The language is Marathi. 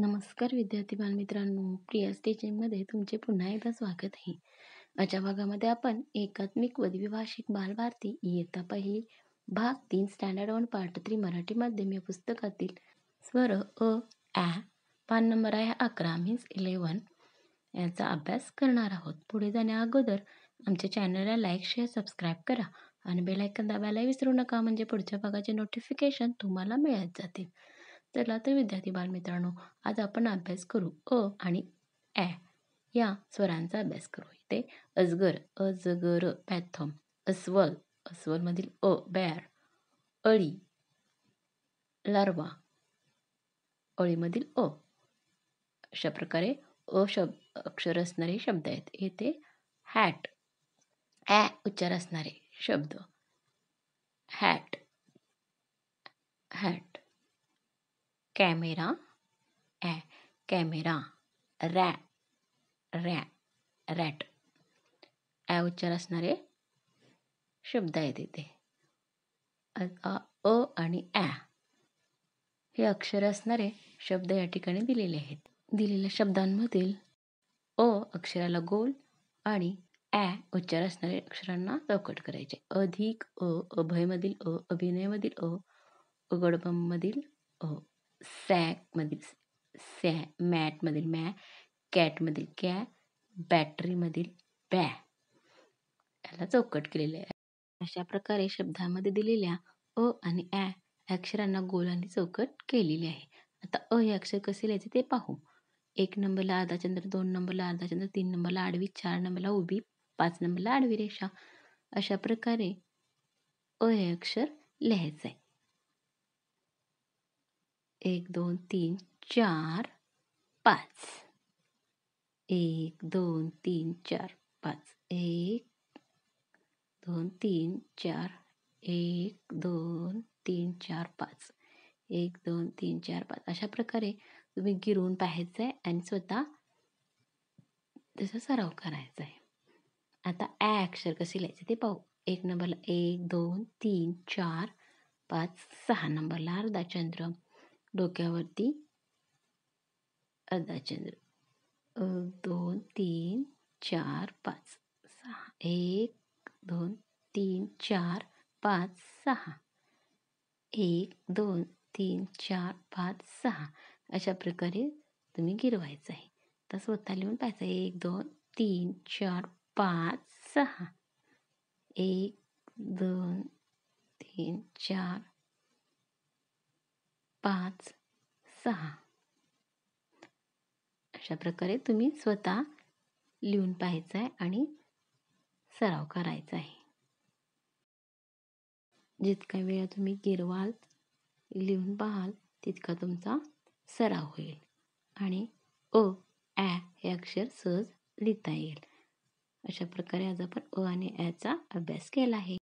नमस्कार विद्यार्थी बालमित्रांनो प्रिया टीचिंगमध्ये तुमचे पुन्हा एकदा स्वागत आहे आजच्या भागामध्ये आपण एकात्मिक वद्विभाषिक बालभारती इयत्ता पहिली भाग तीन standard one part three Marathi माध्यम या पुस्तकातील स्वर अ ॲ पान नंबर आहे अकरा मीन्स इलेवन याचा अभ्यास करणार आहोत पुढे जाण्या अगोदर आमच्या चॅनलला लाईक शेअर सबस्क्राईब करा आणि बेलायकन दाबायला विसरू नका म्हणजे पुढच्या भागाचे नोटिफिकेशन तुम्हाला मिळत जातील चला तर विद्यार्थी बालमित्रांनो आज आपण अभ्यास करू अ आणि ॲ या स्वरांचा अभ्यास करू इथे अजगर अजगर पॅथम अस्वल अस्वलमधील अ बॅर अळी लार्वा अळीमधील अ अशा प्रकारे अ शब अक्षर असणारे शब्द आहेत येथे हॅट ॲ उच्चार असणारे शब्द हॅट हॅट कॅमेरा ॲ कॅमेरा रॅ रॅ रॅट ॲ उच्चार असणारे शब्द आहेत इथे अ आणि ॲ हे अक्षर असणारे शब्द या ठिकाणी दिलेले आहेत दिलेल्या शब्दांमधील अ अक्षराला गोल आणि ॲ उच्चार असणाऱ्या अक्षरांना चौकट करायचे अधिक अ अभयमधील अ अभिनयमधील अ अगडबममधील अ मधील सॅ मॅटमधील मॅ कॅटमधील कॅ बॅटरीमधील बॅ याला चौकट केलेले आहे अशा प्रकारे शब्दामध्ये दिलेल्या अ आणि ॲ अक्षरांना गोलांनी चौकट केलेली आहे आता अ हे अक्षर कसे लिहायचे ते पाहू एक नंबरला अर्धा चंद्र दोन नंबरला अर्धा चंद्र तीन नंबरला आडवी चार नंबरला उभी पाच नंबरला आडवी रेषा अशा प्रकारे अ हे अक्षर लिहायचं आहे एक दोन तीन चार पाच एक दोन तीन चार पाच एक दोन तीन चार एक दोन तीन चार पाच एक दोन तीन चार पाच अशा प्रकारे तुम्ही गिरवून पाहायचं आहे आणि स्वतः त्याचा सराव करायचा आहे आता ॲ अक्षर कसे लिहायचे ते पाहू एक नंबरला एक दोन तीन चार पाच सहा नंबरला अर्धा चंद्र डोक्यावरती अर्धा चंद्र दोन तीन चार पाच सहा एक दोन तीन चार पाच सहा एक दोन तीन चार पाच सहा अशा प्रकारे तुम्ही गिरवायचं आहे तर स्वतः लिहून पाहायचं एक दोन तीन चार पाच सहा एक दोन तीन चार पाच सहा अशा प्रकारे तुम्ही स्वतः लिहून पाहायचं आहे आणि सराव करायचा आहे जितका वेळा तुम्ही गिरवाल लिहून पाहाल तितका तुमचा सराव होईल आणि अ ॲ हे अक्षर सहज लिहिता येईल अशा प्रकारे आज आपण अ आणि ॲचा अभ्यास केला आहे